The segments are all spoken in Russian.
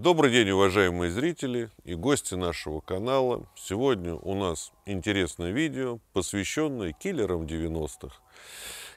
Добрый день, уважаемые зрители и гости нашего канала. Сегодня у нас интересное видео, посвященное киллерам 90-х.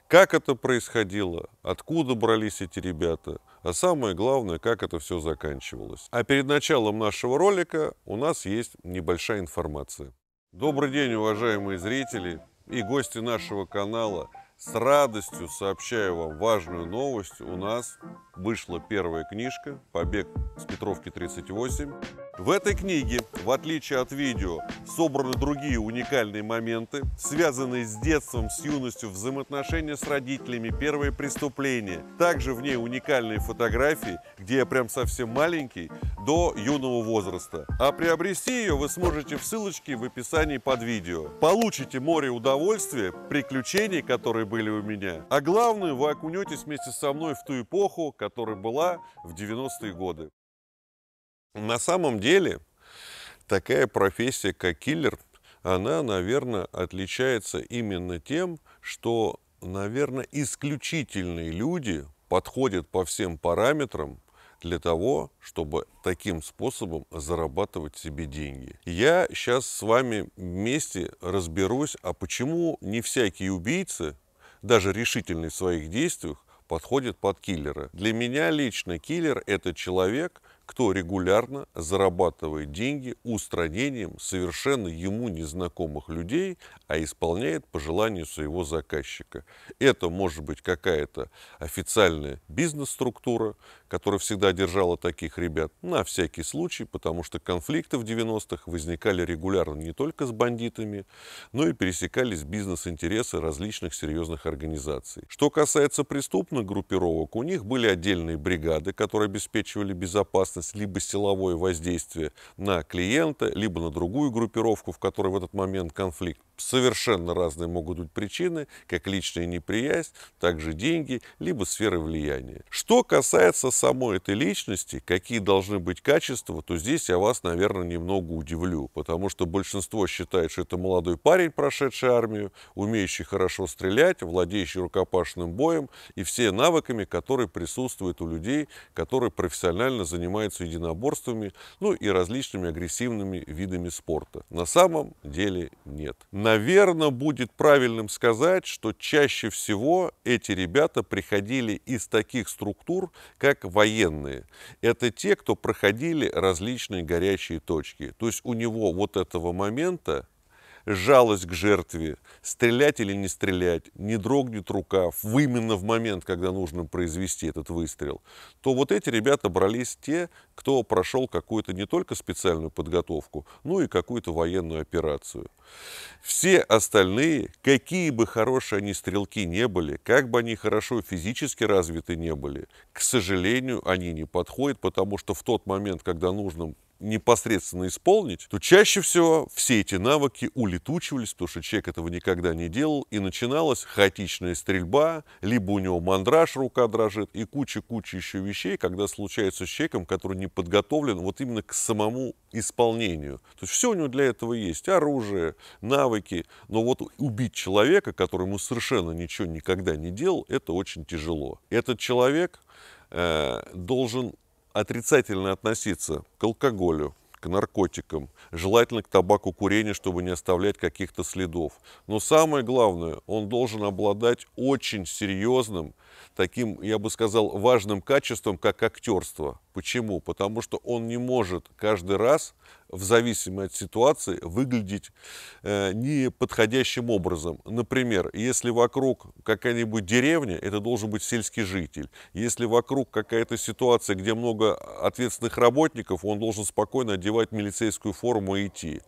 Как это происходило, откуда брались эти ребята, а самое главное, как это все заканчивалось. А перед началом нашего ролика у нас есть небольшая информация. Добрый день, уважаемые зрители и гости нашего канала – с радостью сообщаю вам важную новость. У нас вышла первая книжка «Побег с Петровки 38». В этой книге, в отличие от видео, собраны другие уникальные моменты, связанные с детством, с юностью, взаимоотношения с родителями, первые преступления. Также в ней уникальные фотографии, где я прям совсем маленький, до юного возраста. А приобрести ее вы сможете в ссылочке в описании под видео. Получите море удовольствия, приключений, которые были у меня. А главное, вы окунетесь вместе со мной в ту эпоху, которая была в 90-е годы. На самом деле, такая профессия, как киллер, она, наверное, отличается именно тем, что, наверное, исключительные люди подходят по всем параметрам для того, чтобы таким способом зарабатывать себе деньги. Я сейчас с вами вместе разберусь, а почему не всякие убийцы, даже решительные в своих действиях, подходят под киллера. Для меня лично киллер – это человек, кто регулярно зарабатывает деньги устранением совершенно ему незнакомых людей, а исполняет пожелания своего заказчика. Это может быть какая-то официальная бизнес-структура, которая всегда держала таких ребят на всякий случай, потому что конфликты в 90-х возникали регулярно не только с бандитами, но и пересекались бизнес-интересы различных серьезных организаций. Что касается преступных группировок, у них были отдельные бригады, которые обеспечивали безопасность либо силовое воздействие на клиента, либо на другую группировку, в которой в этот момент конфликт совершенно разные могут быть причины, как личная неприязнь, также деньги, либо сферы влияния. Что касается самой этой личности, какие должны быть качества, то здесь я вас, наверное, немного удивлю, потому что большинство считает, что это молодой парень, прошедший армию, умеющий хорошо стрелять, владеющий рукопашным боем и все навыками, которые присутствуют у людей, которые профессионально занимаются единоборствами, ну и различными агрессивными видами спорта. На самом деле нет. Наверное, будет правильным сказать, что чаще всего эти ребята приходили из таких структур, как военные. Это те, кто проходили различные горячие точки. То есть у него вот этого момента жалость к жертве, стрелять или не стрелять, не дрогнет рука именно в момент, когда нужно произвести этот выстрел, то вот эти ребята брались те, кто прошел какую-то не только специальную подготовку, но и какую-то военную операцию. Все остальные, какие бы хорошие они стрелки не были, как бы они хорошо физически развиты не были, к сожалению, они не подходят, потому что в тот момент, когда нужно непосредственно исполнить, то чаще всего все эти навыки улетучивались, потому что человек этого никогда не делал, и начиналась хаотичная стрельба, либо у него мандраж, рука дрожит, и куча-куча еще вещей, когда случается с человеком, который не подготовлен вот именно к самому исполнению. То есть все у него для этого есть, оружие, навыки, но вот убить человека, который которому совершенно ничего никогда не делал, это очень тяжело. Этот человек э, должен отрицательно относиться к алкоголю, к наркотикам, желательно к табаку курения, чтобы не оставлять каких-то следов. Но самое главное, он должен обладать очень серьезным таким, я бы сказал, важным качеством, как актерство. Почему? Потому что он не может каждый раз, в зависимости от ситуации, выглядеть э, неподходящим образом. Например, если вокруг какая-нибудь деревня, это должен быть сельский житель. Если вокруг какая-то ситуация, где много ответственных работников, он должен спокойно одевать милицейскую форму и идти.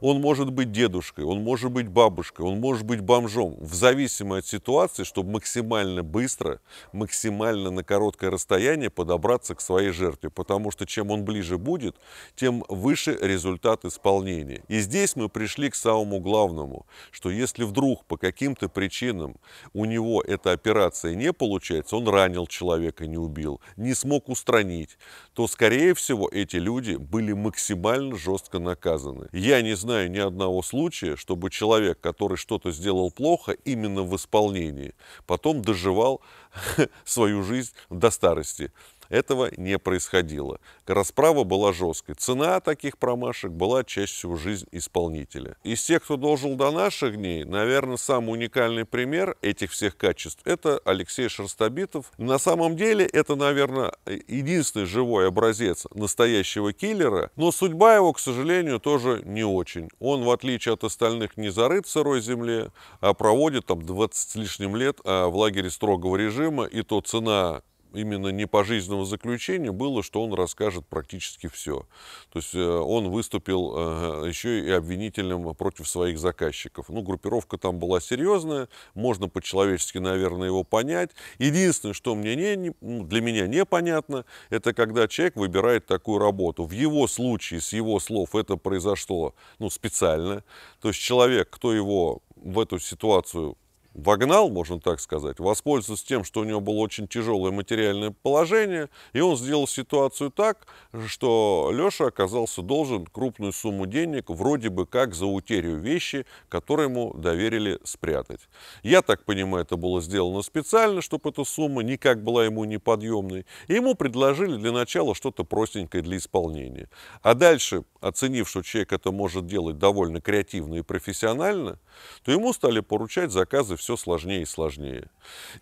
Он может быть дедушкой, он может быть бабушкой, он может быть бомжом. В зависимости от ситуации, чтобы максимально быстро максимально на короткое расстояние подобраться к своей жертве, потому что чем он ближе будет, тем выше результат исполнения. И здесь мы пришли к самому главному, что если вдруг по каким-то причинам у него эта операция не получается, он ранил человека, не убил, не смог устранить, то, скорее всего, эти люди были максимально жестко наказаны. Я не знаю ни одного случая, чтобы человек, который что-то сделал плохо, именно в исполнении, потом доживал свою жизнь до старости. Этого не происходило. Расправа была жесткой. Цена таких промашек была чаще всего жизнь исполнителя. Из тех, кто дожил до наших дней, наверное, самый уникальный пример этих всех качеств – это Алексей Шерстобитов. На самом деле, это, наверное, единственный живой образец настоящего киллера, но судьба его, к сожалению, тоже не очень. Он, в отличие от остальных, не зарыт в сырой земле, а проводит там 20 с лишним лет а в лагере строгого режима, и то цена именно не пожизненного заключения было, что он расскажет практически все. То есть э, он выступил э, еще и обвинителем против своих заказчиков. Ну, группировка там была серьезная, можно по-человечески, наверное, его понять. Единственное, что мне не, ну, для меня непонятно, это когда человек выбирает такую работу. В его случае, с его слов, это произошло ну, специально. То есть человек, кто его в эту ситуацию вогнал, можно так сказать, воспользовался тем, что у него было очень тяжелое материальное положение, и он сделал ситуацию так, что Леша оказался должен крупную сумму денег вроде бы как за утерю вещи, которые ему доверили спрятать. Я так понимаю, это было сделано специально, чтобы эта сумма никак была ему неподъемной, и ему предложили для начала что-то простенькое для исполнения. А дальше, оценив, что человек это может делать довольно креативно и профессионально, то ему стали поручать заказы все сложнее и сложнее.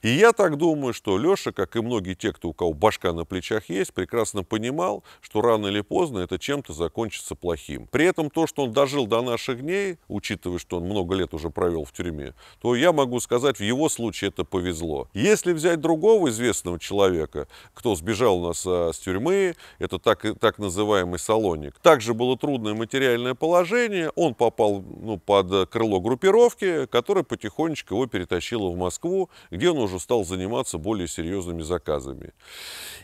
И я так думаю, что Леша, как и многие те, кто у кого башка на плечах есть, прекрасно понимал, что рано или поздно это чем-то закончится плохим. При этом то, что он дожил до наших дней, учитывая, что он много лет уже провел в тюрьме, то я могу сказать, в его случае это повезло. Если взять другого известного человека, кто сбежал у нас а, с тюрьмы, это так, так называемый салоник, также было трудное материальное положение, он попал ну, под крыло группировки, которая потихонечку его перетащила в Москву, где он уже стал заниматься более серьезными заказами.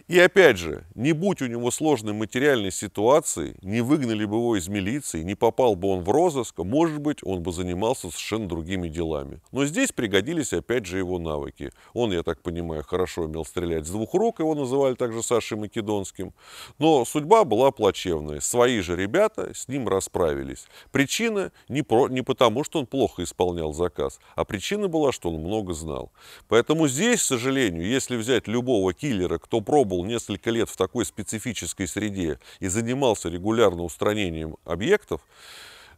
И опять же, не будь у него сложной материальной ситуации, не выгнали бы его из милиции, не попал бы он в розыск, может быть, он бы занимался совершенно другими делами. Но здесь пригодились опять же его навыки. Он, я так понимаю, хорошо умел стрелять с двух рук, его называли также Сашей Македонским. Но судьба была плачевная. Свои же ребята с ним расправились. Причина не, про, не потому, что он плохо исполнял заказ, а причина была была, что он много знал. Поэтому здесь, к сожалению, если взять любого киллера, кто пробовал несколько лет в такой специфической среде и занимался регулярно устранением объектов,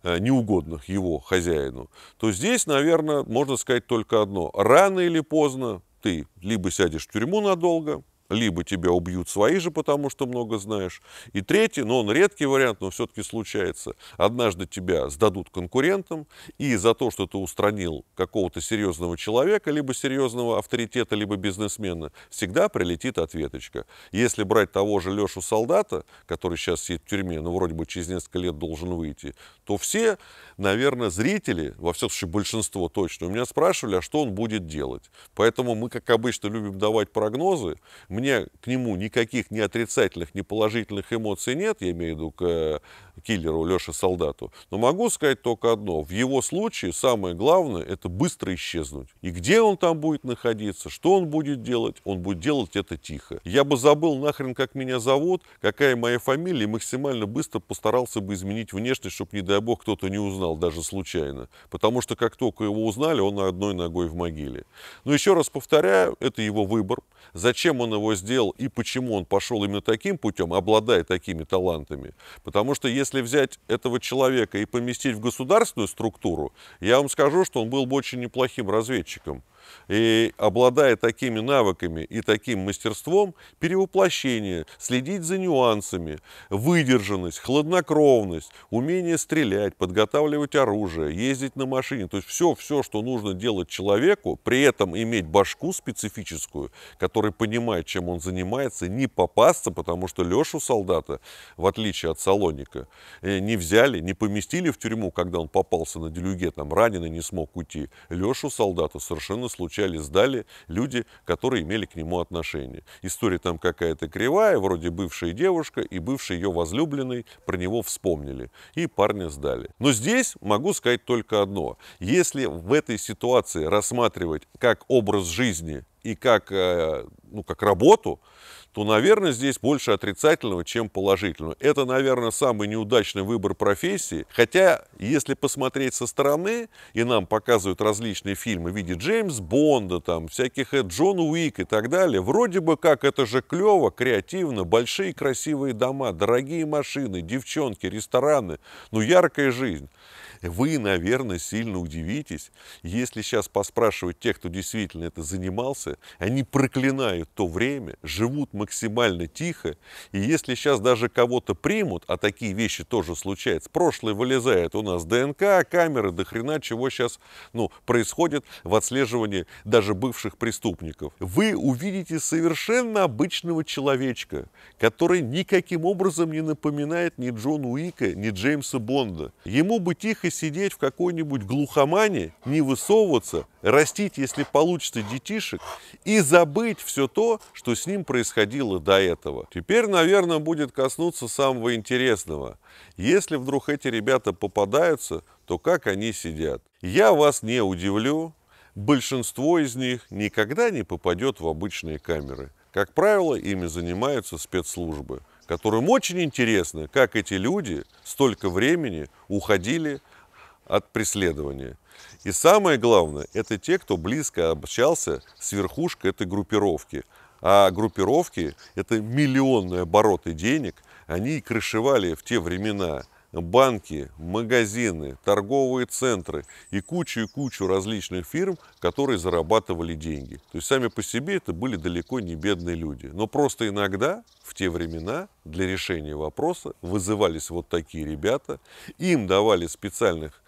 э, неугодных его хозяину, то здесь, наверное, можно сказать только одно. Рано или поздно ты либо сядешь в тюрьму надолго, либо тебя убьют свои же, потому что много знаешь. И третий, но ну, он редкий вариант, но все-таки случается, однажды тебя сдадут конкурентам, и за то, что ты устранил какого-то серьезного человека, либо серьезного авторитета, либо бизнесмена, всегда прилетит ответочка. Если брать того же Лешу Солдата, который сейчас сидит в тюрьме, но ну, вроде бы через несколько лет должен выйти, то все, наверное, зрители, во всяком случае большинство точно, у меня спрашивали, а что он будет делать. Поэтому мы, как обычно, любим давать прогнозы. Мне мне к нему никаких ни отрицательных, ни положительных эмоций нет, я имею в виду к э, киллеру Леше Солдату. Но могу сказать только одно. В его случае самое главное – это быстро исчезнуть. И где он там будет находиться, что он будет делать, он будет делать это тихо. Я бы забыл нахрен, как меня зовут, какая моя фамилия, и максимально быстро постарался бы изменить внешность, чтобы, не дай бог, кто-то не узнал, даже случайно. Потому что как только его узнали, он одной ногой в могиле. Но еще раз повторяю, это его выбор. Зачем он его его сделал и почему он пошел именно таким путем, обладая такими талантами. Потому что если взять этого человека и поместить в государственную структуру, я вам скажу, что он был бы очень неплохим разведчиком. И обладая такими навыками и таким мастерством, перевоплощения, следить за нюансами, выдержанность, хладнокровность, умение стрелять, подготавливать оружие, ездить на машине, то есть все, все, что нужно делать человеку, при этом иметь башку специфическую, который понимает, чем он занимается, не попасться, потому что Лешу солдата, в отличие от Салоника, э, не взяли, не поместили в тюрьму, когда он попался на делюге, там раненый не смог уйти. Лешу солдата совершенно случались, дали люди, которые имели к нему отношение. История там какая-то кривая, вроде бывшая девушка и бывший ее возлюбленный про него вспомнили и парня сдали. Но здесь могу сказать только одно. Если в этой ситуации рассматривать как образ жизни и как, э, ну, как работу, то, наверное, здесь больше отрицательного, чем положительного. Это, наверное, самый неудачный выбор профессии. Хотя, если посмотреть со стороны, и нам показывают различные фильмы в виде Джеймс Бонда, там, всяких э, Джон Уик и так далее, вроде бы как это же клево, креативно, большие красивые дома, дорогие машины, девчонки, рестораны, ну, яркая жизнь. Вы, наверное, сильно удивитесь, если сейчас поспрашивать тех, кто действительно это занимался, позиция. Они проклинают то время, живут максимально тихо. И если сейчас даже кого-то примут, а такие вещи тоже случаются, прошлое вылезает у нас ДНК, а камеры, до хрена чего сейчас ну, происходит в отслеживании даже бывших преступников. Вы увидите совершенно обычного человечка, который никаким образом не напоминает ни Джона Уика, ни Джеймса Бонда. Ему бы тихо сидеть в какой-нибудь глухомане, не высовываться, растить, если получится, детишек и забыть все то, что с ним происходило до этого. Теперь, наверное, будет коснуться самого интересного. Если вдруг эти ребята попадаются, то как они сидят? Я вас не удивлю, большинство из них никогда не попадет в обычные камеры. Как правило, ими занимаются спецслужбы, которым очень интересно, как эти люди столько времени уходили от преследования. И самое главное, это те, кто близко общался с верхушкой этой группировки. А группировки – это миллионные обороты денег. Они и крышевали в те времена банки, магазины, торговые центры и кучу и кучу различных фирм, которые зарабатывали деньги. То есть сами по себе это были далеко не бедные люди. Но просто иногда, в те времена, для решения вопроса вызывались вот такие ребята, им давали специальных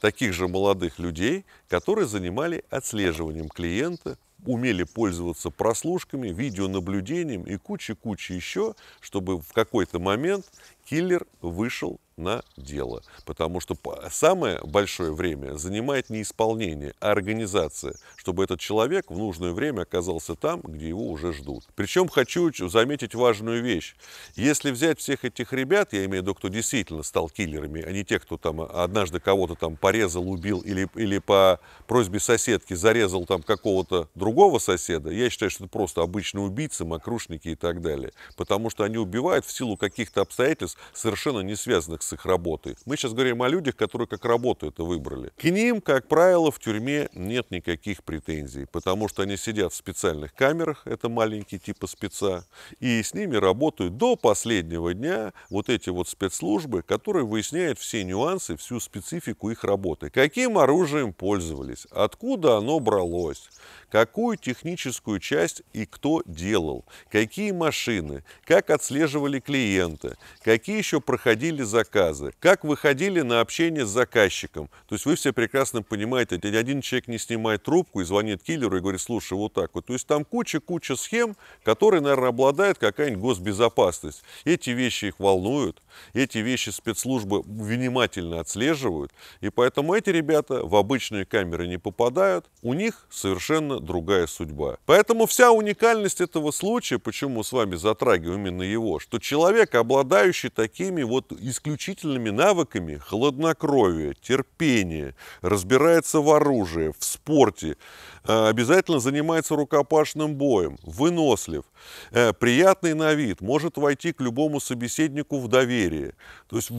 таких же молодых людей, которые занимали отслеживанием клиента, умели пользоваться прослушками, видеонаблюдением и куча-куча еще, чтобы в какой-то момент киллер вышел на дело. Потому что самое большое время занимает не исполнение, а организация, чтобы этот человек в нужное время оказался там, где его уже ждут. Причем хочу заметить важную вещь. Если взять всех этих ребят, я имею в виду, кто действительно стал киллерами, а не те, кто там а, однажды кого-то там порезал, убил или, или по просьбе соседки зарезал там какого-то другого соседа, я считаю, что это просто обычные убийцы, мокрушники и так далее. Потому что они убивают в силу каких-то обстоятельств, совершенно не связанных с их работой. Мы сейчас говорим о людях, которые как работу это выбрали. К ним, как правило, в тюрьме нет никаких претензий, потому что они сидят в специальных камерах, это маленькие типа спеца, и с ними работают до последнего дня вот эти вот спецслужбы, которые выясняют все нюансы, всю специфику их работы. Каким оружием пользовались, откуда оно бралось, какую техническую часть и кто делал, какие машины, как отслеживали клиенты? какие еще проходили заказы, как выходили на общение с заказчиком. То есть вы все прекрасно понимаете, один человек не снимает трубку и звонит киллеру и говорит, слушай, вот так вот. То есть там куча-куча схем, которые, наверное, обладает какая-нибудь госбезопасность. Эти вещи их волнуют, эти вещи спецслужбы внимательно отслеживают, и поэтому эти ребята в обычные камеры не попадают, у них совершенно другая судьба. Поэтому вся уникальность этого случая, почему мы с вами затрагиваем именно его, что человек, обладающий такими вот исключительными навыками хладнокровия, терпение, разбирается в оружии, в спорте, э, обязательно занимается рукопашным боем, вынослив, э, приятный на вид, может войти к любому собеседнику в доверие. То есть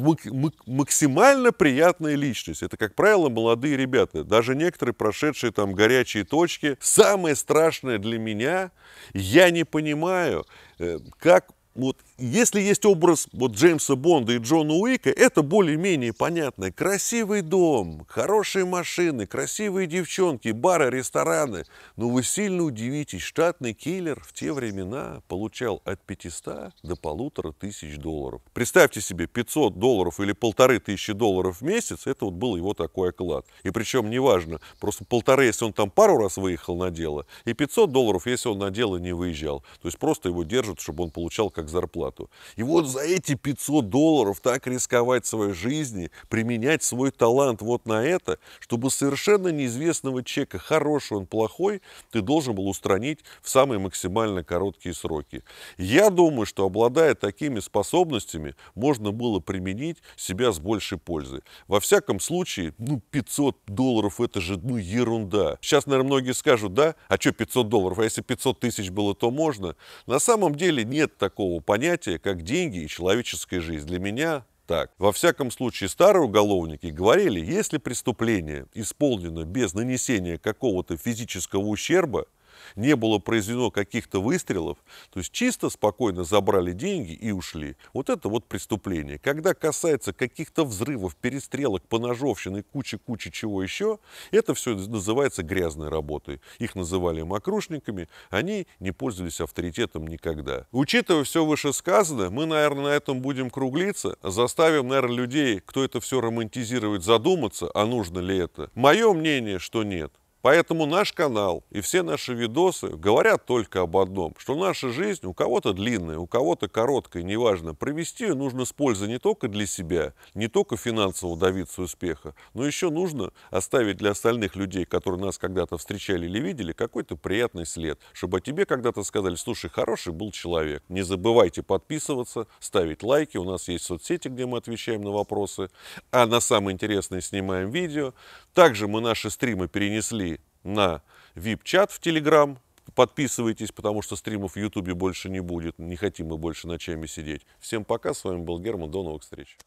максимально приятная личность. Это, как правило, молодые ребята, даже некоторые прошедшие там горячие точки, Самое страшное для меня, я не понимаю, э, как вот если есть образ вот Джеймса Бонда и Джона Уика, это более-менее понятно. Красивый дом, хорошие машины, красивые девчонки, бары, рестораны. Но вы сильно удивитесь, штатный киллер в те времена получал от 500 до полутора тысяч долларов. Представьте себе, 500 долларов или полторы тысячи долларов в месяц, это вот был его такой оклад. И причем неважно, просто полторы, если он там пару раз выехал на дело, и 500 долларов, если он на дело не выезжал. То есть просто его держат, чтобы он получал как зарплату зарплату. И вот за эти 500 долларов так рисковать своей жизнью, применять свой талант вот на это, чтобы совершенно неизвестного чека, хороший он, плохой, ты должен был устранить в самые максимально короткие сроки. Я думаю, что обладая такими способностями, можно было применить себя с большей пользой. Во всяком случае, ну 500 долларов это же ну ерунда. Сейчас, наверное, многие скажут, да, а что 500 долларов, а если 500 тысяч было, то можно. На самом деле нет такого понятия понятия, как деньги и человеческая жизнь. Для меня так. Во всяком случае, старые уголовники говорили, если преступление исполнено без нанесения какого-то физического ущерба, не было произведено каких-то выстрелов, то есть чисто, спокойно забрали деньги и ушли. Вот это вот преступление. Когда касается каких-то взрывов, перестрелок, поножовщины, кучи-кучи чего еще, это все называется грязной работой. Их называли мокрушниками, они не пользовались авторитетом никогда. Учитывая все вышесказанное, мы, наверное, на этом будем круглиться, заставим, наверное, людей, кто это все романтизирует, задуматься, а нужно ли это. Мое мнение, что нет. Поэтому наш канал и все наши видосы говорят только об одном, что наша жизнь у кого-то длинная, у кого-то короткая, неважно. Провести ее нужно с пользой не только для себя, не только финансово добиться успеха, но еще нужно оставить для остальных людей, которые нас когда-то встречали или видели, какой-то приятный след, чтобы о тебе когда-то сказали, слушай, хороший был человек. Не забывайте подписываться, ставить лайки, у нас есть соцсети, где мы отвечаем на вопросы, а на самые интересные снимаем видео. Также мы наши стримы перенесли на VIP-чат в Telegram. Подписывайтесь, потому что стримов в Ютубе больше не будет. Не хотим мы больше ночами сидеть. Всем пока. С вами был Герман. До новых встреч.